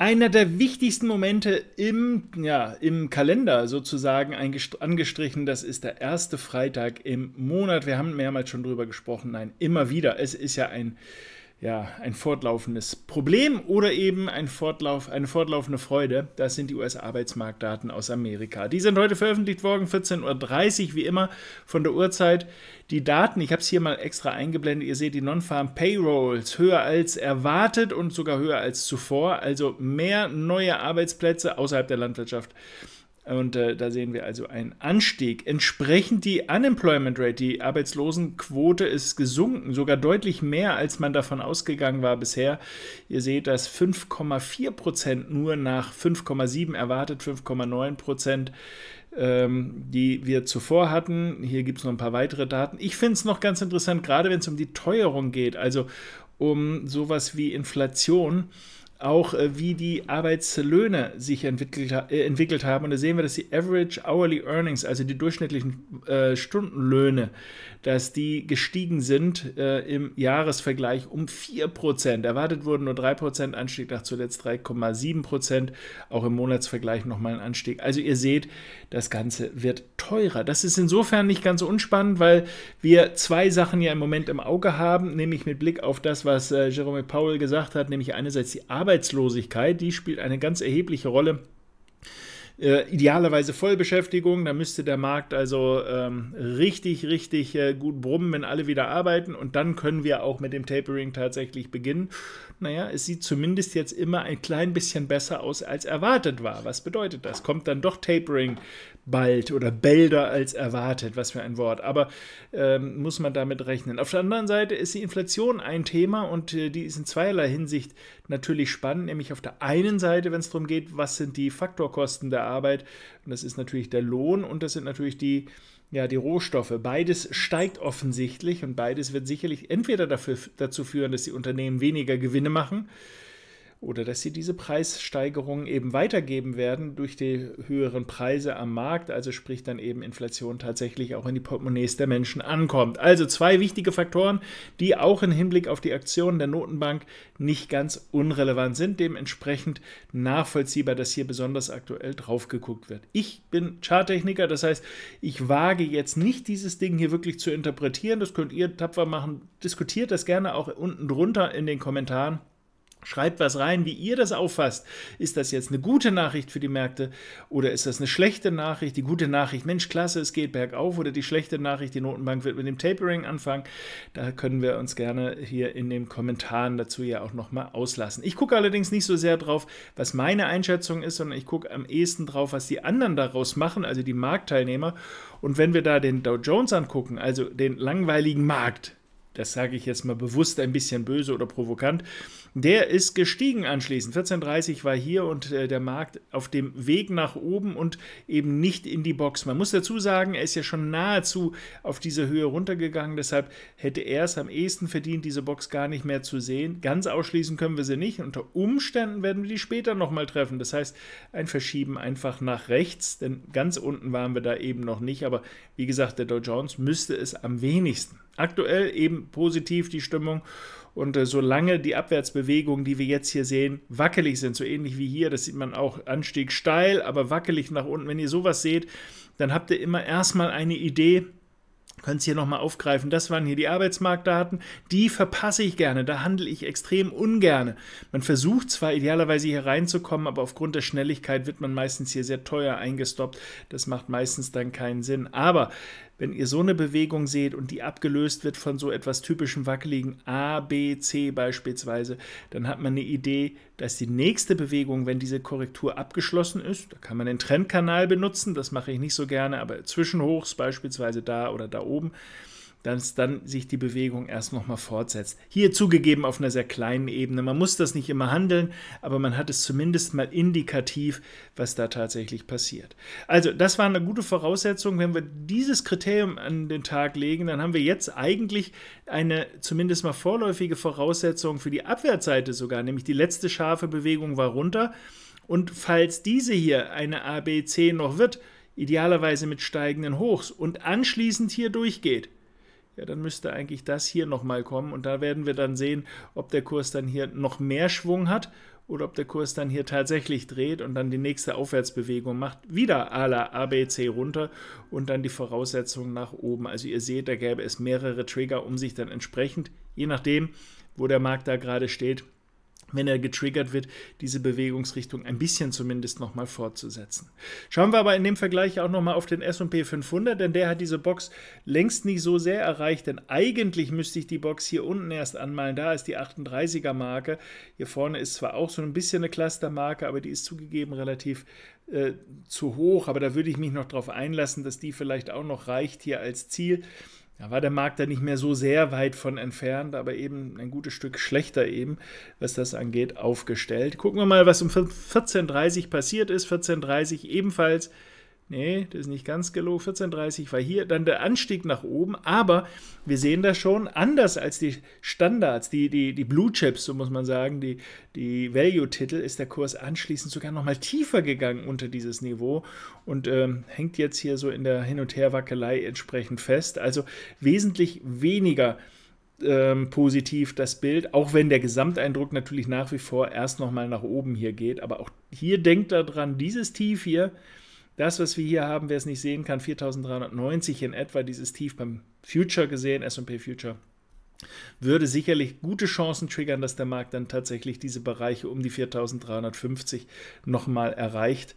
einer der wichtigsten Momente im, ja, im Kalender sozusagen angestrichen. Das ist der erste Freitag im Monat. Wir haben mehrmals schon drüber gesprochen. Nein, immer wieder. Es ist ja ein ja, ein fortlaufendes Problem oder eben ein Fortlauf, eine fortlaufende Freude. Das sind die US-Arbeitsmarktdaten aus Amerika. Die sind heute veröffentlicht worden, 14.30 Uhr, wie immer von der Uhrzeit. Die Daten, ich habe es hier mal extra eingeblendet, ihr seht die Non-Farm Payrolls höher als erwartet und sogar höher als zuvor. Also mehr neue Arbeitsplätze außerhalb der Landwirtschaft und äh, da sehen wir also einen Anstieg. Entsprechend die Unemployment Rate, die Arbeitslosenquote ist gesunken, sogar deutlich mehr, als man davon ausgegangen war bisher. Ihr seht, dass 5,4 Prozent nur nach 5,7 erwartet, 5,9 Prozent ähm, die wir zuvor hatten. Hier gibt es noch ein paar weitere Daten. Ich finde es noch ganz interessant, gerade wenn es um die Teuerung geht, also um sowas wie Inflation auch äh, wie die Arbeitslöhne sich entwickelt, äh, entwickelt, haben. Und da sehen wir, dass die Average Hourly Earnings, also die durchschnittlichen äh, Stundenlöhne, dass die gestiegen sind äh, im Jahresvergleich um 4%. Erwartet wurden nur 3% Anstieg, nach zuletzt 3,7%. Auch im Monatsvergleich nochmal ein Anstieg. Also ihr seht, das Ganze wird teurer. Das ist insofern nicht ganz unspannend, weil wir zwei Sachen ja im Moment im Auge haben, nämlich mit Blick auf das, was äh, Jerome Powell gesagt hat, nämlich einerseits die Arbeit, Arbeitslosigkeit, die spielt eine ganz erhebliche Rolle. Äh, idealerweise Vollbeschäftigung, da müsste der Markt also ähm, richtig, richtig äh, gut brummen, wenn alle wieder arbeiten und dann können wir auch mit dem Tapering tatsächlich beginnen. Naja, es sieht zumindest jetzt immer ein klein bisschen besser aus, als erwartet war. Was bedeutet das? Kommt dann doch Tapering bald oder bälder als erwartet, was für ein Wort. Aber ähm, muss man damit rechnen. Auf der anderen Seite ist die Inflation ein Thema und äh, die ist in zweierlei Hinsicht natürlich spannend, nämlich auf der einen Seite, wenn es darum geht, was sind die Faktorkosten der Arbeit, und das ist natürlich der Lohn und das sind natürlich die ja, die Rohstoffe. Beides steigt offensichtlich und beides wird sicherlich entweder dafür, dazu führen, dass die Unternehmen weniger Gewinne machen oder dass sie diese Preissteigerungen eben weitergeben werden durch die höheren Preise am Markt, also sprich dann eben Inflation tatsächlich auch in die Portemonnaies der Menschen ankommt. Also zwei wichtige Faktoren, die auch im Hinblick auf die Aktionen der Notenbank nicht ganz unrelevant sind, dementsprechend nachvollziehbar, dass hier besonders aktuell drauf geguckt wird. Ich bin Charttechniker, das heißt, ich wage jetzt nicht dieses Ding hier wirklich zu interpretieren, das könnt ihr tapfer machen, diskutiert das gerne auch unten drunter in den Kommentaren. Schreibt was rein, wie ihr das auffasst. Ist das jetzt eine gute Nachricht für die Märkte oder ist das eine schlechte Nachricht? Die gute Nachricht, Mensch, klasse, es geht bergauf oder die schlechte Nachricht, die Notenbank wird mit dem Tapering anfangen. Da können wir uns gerne hier in den Kommentaren dazu ja auch nochmal auslassen. Ich gucke allerdings nicht so sehr drauf, was meine Einschätzung ist, sondern ich gucke am ehesten drauf, was die anderen daraus machen, also die Marktteilnehmer. Und wenn wir da den Dow Jones angucken, also den langweiligen Markt, das sage ich jetzt mal bewusst ein bisschen böse oder provokant, der ist gestiegen anschließend. 14,30 war hier und äh, der Markt auf dem Weg nach oben und eben nicht in die Box. Man muss dazu sagen, er ist ja schon nahezu auf diese Höhe runtergegangen. Deshalb hätte er es am ehesten verdient, diese Box gar nicht mehr zu sehen. Ganz ausschließen können wir sie nicht. Unter Umständen werden wir die später nochmal treffen. Das heißt, ein Verschieben einfach nach rechts, denn ganz unten waren wir da eben noch nicht. Aber wie gesagt, der Dow Jones müsste es am wenigsten. Aktuell eben positiv die Stimmung und äh, solange die Abwärtsbewegungen, die wir jetzt hier sehen, wackelig sind, so ähnlich wie hier, das sieht man auch Anstieg steil, aber wackelig nach unten, wenn ihr sowas seht, dann habt ihr immer erstmal eine Idee, könnt es hier nochmal aufgreifen. Das waren hier die Arbeitsmarktdaten. Die verpasse ich gerne. Da handle ich extrem ungerne. Man versucht zwar idealerweise hier reinzukommen, aber aufgrund der Schnelligkeit wird man meistens hier sehr teuer eingestoppt. Das macht meistens dann keinen Sinn. Aber wenn ihr so eine Bewegung seht und die abgelöst wird von so etwas typischen wackeligen A, B, C beispielsweise, dann hat man eine Idee, dass die nächste Bewegung, wenn diese Korrektur abgeschlossen ist, da kann man den Trendkanal benutzen, das mache ich nicht so gerne, aber Zwischenhochs beispielsweise da oder da oben, oben, dass dann sich die Bewegung erst nochmal fortsetzt. Hier zugegeben auf einer sehr kleinen Ebene. Man muss das nicht immer handeln, aber man hat es zumindest mal indikativ, was da tatsächlich passiert. Also, das war eine gute Voraussetzung. Wenn wir dieses Kriterium an den Tag legen, dann haben wir jetzt eigentlich eine zumindest mal vorläufige Voraussetzung für die Abwärtsseite sogar, nämlich die letzte scharfe Bewegung war runter. Und falls diese hier eine ABC noch wird, idealerweise mit steigenden Hochs und anschließend hier durchgeht, ja, dann müsste eigentlich das hier nochmal kommen und da werden wir dann sehen, ob der Kurs dann hier noch mehr Schwung hat oder ob der Kurs dann hier tatsächlich dreht und dann die nächste Aufwärtsbewegung macht, wieder à la ABC runter und dann die Voraussetzungen nach oben. Also ihr seht, da gäbe es mehrere Trigger, um sich dann entsprechend, je nachdem, wo der Markt da gerade steht, wenn er getriggert wird, diese Bewegungsrichtung ein bisschen zumindest nochmal fortzusetzen. Schauen wir aber in dem Vergleich auch nochmal auf den S&P 500, denn der hat diese Box längst nicht so sehr erreicht, denn eigentlich müsste ich die Box hier unten erst anmalen, da ist die 38er Marke, hier vorne ist zwar auch so ein bisschen eine Clustermarke, aber die ist zugegeben relativ äh, zu hoch, aber da würde ich mich noch darauf einlassen, dass die vielleicht auch noch reicht hier als Ziel. Da war der Markt dann nicht mehr so sehr weit von entfernt, aber eben ein gutes Stück schlechter eben, was das angeht, aufgestellt. Gucken wir mal, was um 14.30 Uhr passiert ist. 14.30 Uhr ebenfalls Nee, das ist nicht ganz gelogen. 14,30 war hier. Dann der Anstieg nach oben. Aber wir sehen das schon, anders als die Standards, die, die, die Blue Chips, so muss man sagen, die, die Value-Titel, ist der Kurs anschließend sogar nochmal tiefer gegangen unter dieses Niveau und ähm, hängt jetzt hier so in der Hin- und Herwackelei entsprechend fest. Also wesentlich weniger. Ähm, positiv das Bild, auch wenn der Gesamteindruck natürlich nach wie vor erst nochmal nach oben hier geht. Aber auch hier denkt daran, dieses Tief hier, das, was wir hier haben, wer es nicht sehen kann, 4390 in etwa, dieses Tief beim Future gesehen, SP Future würde sicherlich gute Chancen triggern, dass der Markt dann tatsächlich diese Bereiche um die 4350 nochmal erreicht.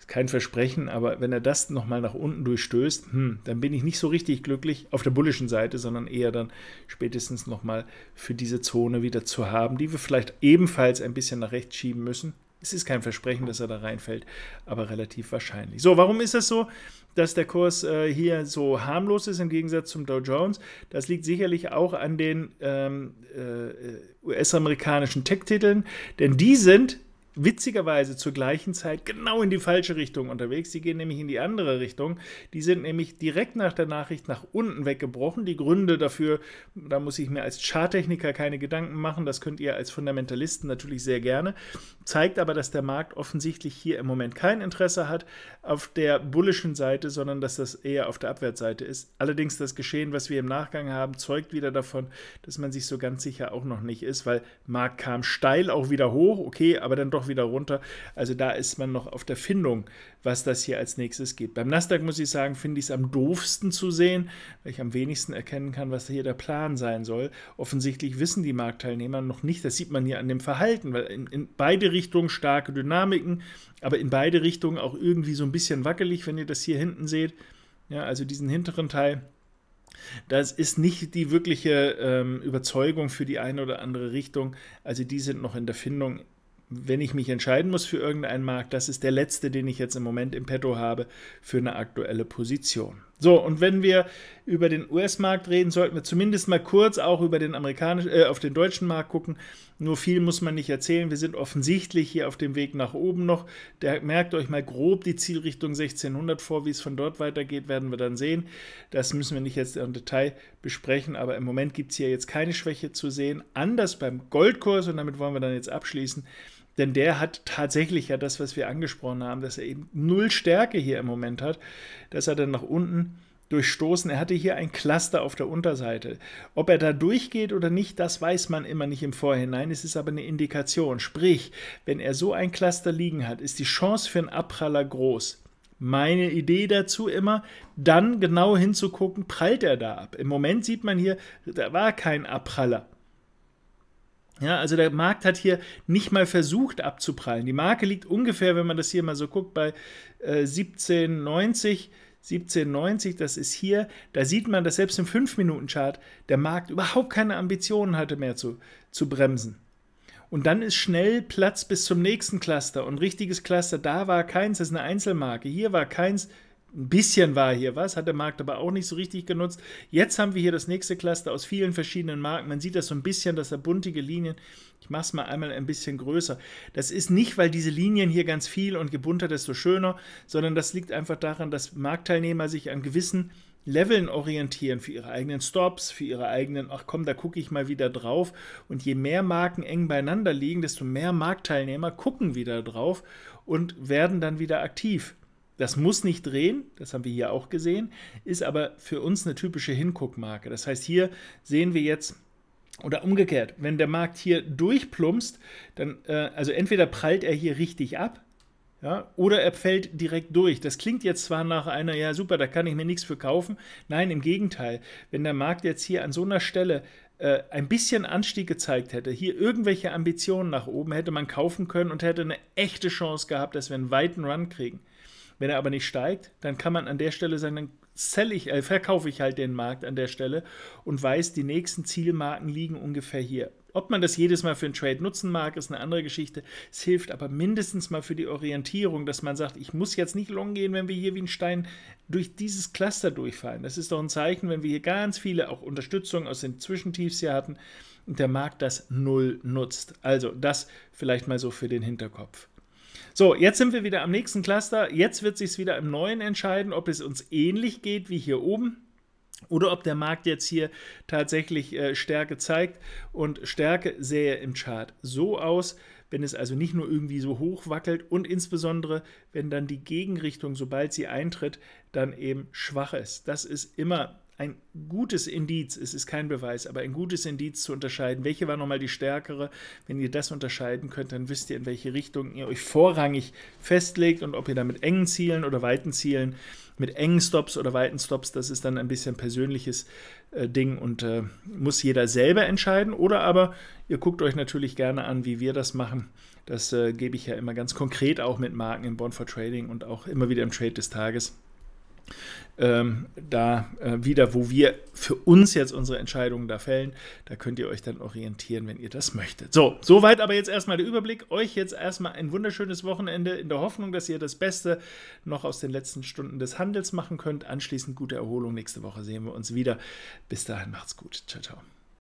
Ist kein Versprechen, aber wenn er das nochmal nach unten durchstößt, hm, dann bin ich nicht so richtig glücklich auf der bullischen Seite, sondern eher dann spätestens nochmal für diese Zone wieder zu haben, die wir vielleicht ebenfalls ein bisschen nach rechts schieben müssen. Es ist kein Versprechen, dass er da reinfällt, aber relativ wahrscheinlich. So, warum ist das so, dass der Kurs äh, hier so harmlos ist im Gegensatz zum Dow Jones? Das liegt sicherlich auch an den ähm, äh, äh US-amerikanischen Tech-Titeln, denn die sind witzigerweise zur gleichen Zeit genau in die falsche Richtung unterwegs. Sie gehen nämlich in die andere Richtung. Die sind nämlich direkt nach der Nachricht nach unten weggebrochen. Die Gründe dafür, da muss ich mir als Charttechniker keine Gedanken machen. Das könnt ihr als Fundamentalisten natürlich sehr gerne. Zeigt aber, dass der Markt offensichtlich hier im Moment kein Interesse hat auf der bullischen Seite, sondern dass das eher auf der Abwärtsseite ist. Allerdings das Geschehen, was wir im Nachgang haben, zeugt wieder davon, dass man sich so ganz sicher auch noch nicht ist, weil Markt kam steil auch wieder hoch. Okay, aber dann doch auch wieder runter. Also da ist man noch auf der Findung, was das hier als nächstes geht. Beim Nasdaq muss ich sagen, finde ich es am doofsten zu sehen, weil ich am wenigsten erkennen kann, was hier der Plan sein soll. Offensichtlich wissen die Marktteilnehmer noch nicht, das sieht man hier an dem Verhalten, weil in, in beide Richtungen starke Dynamiken, aber in beide Richtungen auch irgendwie so ein bisschen wackelig, wenn ihr das hier hinten seht. Ja, also diesen hinteren Teil, das ist nicht die wirkliche ähm, Überzeugung für die eine oder andere Richtung. Also die sind noch in der Findung wenn ich mich entscheiden muss für irgendeinen Markt, das ist der letzte, den ich jetzt im Moment im Petto habe für eine aktuelle Position. So, und wenn wir über den US-Markt reden, sollten wir zumindest mal kurz auch über den amerikanischen, äh, auf den deutschen Markt gucken. Nur viel muss man nicht erzählen. Wir sind offensichtlich hier auf dem Weg nach oben noch. Der, merkt euch mal grob die Zielrichtung 1600 vor. Wie es von dort weitergeht, werden wir dann sehen. Das müssen wir nicht jetzt im Detail besprechen, aber im Moment gibt es hier jetzt keine Schwäche zu sehen. Anders beim Goldkurs, und damit wollen wir dann jetzt abschließen. Denn der hat tatsächlich ja das, was wir angesprochen haben, dass er eben null Stärke hier im Moment hat. dass er dann nach unten durchstoßen. Er hatte hier ein Cluster auf der Unterseite. Ob er da durchgeht oder nicht, das weiß man immer nicht im Vorhinein. Es ist aber eine Indikation. Sprich, wenn er so ein Cluster liegen hat, ist die Chance für einen Abpraller groß. Meine Idee dazu immer, dann genau hinzugucken, prallt er da ab. Im Moment sieht man hier, da war kein Abpraller. Ja, also der Markt hat hier nicht mal versucht abzuprallen. Die Marke liegt ungefähr, wenn man das hier mal so guckt, bei äh, 17,90. 17,90, das ist hier, da sieht man, dass selbst im 5-Minuten-Chart der Markt überhaupt keine Ambitionen hatte mehr zu, zu bremsen. Und dann ist schnell Platz bis zum nächsten Cluster. Und richtiges Cluster, da war keins, das ist eine Einzelmarke. Hier war keins, ein bisschen war hier was, hat der Markt aber auch nicht so richtig genutzt. Jetzt haben wir hier das nächste Cluster aus vielen verschiedenen Marken. Man sieht das so ein bisschen, dass da buntige Linien. Ich mache es mal einmal ein bisschen größer. Das ist nicht, weil diese Linien hier ganz viel und gebunter, desto schöner, sondern das liegt einfach daran, dass Marktteilnehmer sich an gewissen Leveln orientieren für ihre eigenen Stops, für ihre eigenen, ach komm, da gucke ich mal wieder drauf. Und je mehr Marken eng beieinander liegen, desto mehr Marktteilnehmer gucken wieder drauf und werden dann wieder aktiv. Das muss nicht drehen, das haben wir hier auch gesehen, ist aber für uns eine typische Hinguckmarke. Das heißt, hier sehen wir jetzt, oder umgekehrt, wenn der Markt hier durchplumpst, dann, äh, also entweder prallt er hier richtig ab, ja, oder er fällt direkt durch. Das klingt jetzt zwar nach einer, ja super, da kann ich mir nichts für kaufen. Nein, im Gegenteil. Wenn der Markt jetzt hier an so einer Stelle äh, ein bisschen Anstieg gezeigt hätte, hier irgendwelche Ambitionen nach oben, hätte man kaufen können und hätte eine echte Chance gehabt, dass wir einen weiten Run kriegen. Wenn er aber nicht steigt, dann kann man an der Stelle sagen, dann sell ich, äh, verkaufe ich halt den Markt an der Stelle und weiß, die nächsten Zielmarken liegen ungefähr hier. Ob man das jedes Mal für einen Trade nutzen mag, ist eine andere Geschichte. Es hilft aber mindestens mal für die Orientierung, dass man sagt, ich muss jetzt nicht long gehen, wenn wir hier wie ein Stein durch dieses Cluster durchfallen. Das ist doch ein Zeichen, wenn wir hier ganz viele auch Unterstützung aus den Zwischentiefs hier hatten und der Markt das null nutzt. Also das vielleicht mal so für den Hinterkopf. So, jetzt sind wir wieder am nächsten Cluster. Jetzt wird sich wieder im Neuen entscheiden, ob es uns ähnlich geht wie hier oben. Oder ob der Markt jetzt hier tatsächlich äh, Stärke zeigt und Stärke sähe im Chart so aus, wenn es also nicht nur irgendwie so hoch wackelt und insbesondere, wenn dann die Gegenrichtung, sobald sie eintritt, dann eben schwach ist. Das ist immer ein gutes Indiz, es ist kein Beweis, aber ein gutes Indiz zu unterscheiden, welche war nochmal die stärkere. Wenn ihr das unterscheiden könnt, dann wisst ihr, in welche Richtung ihr euch vorrangig festlegt und ob ihr da mit engen Zielen oder weiten Zielen, mit engen Stops oder weiten Stops, das ist dann ein bisschen persönliches äh, Ding und äh, muss jeder selber entscheiden. Oder aber ihr guckt euch natürlich gerne an, wie wir das machen. Das äh, gebe ich ja immer ganz konkret auch mit Marken im Bond for Trading und auch immer wieder im Trade des Tages ähm, da äh, wieder, wo wir für uns jetzt unsere Entscheidungen da fällen. Da könnt ihr euch dann orientieren, wenn ihr das möchtet. So, soweit aber jetzt erstmal der Überblick. Euch jetzt erstmal ein wunderschönes Wochenende in der Hoffnung, dass ihr das Beste noch aus den letzten Stunden des Handels machen könnt. Anschließend gute Erholung. Nächste Woche sehen wir uns wieder. Bis dahin macht's gut. Ciao, ciao.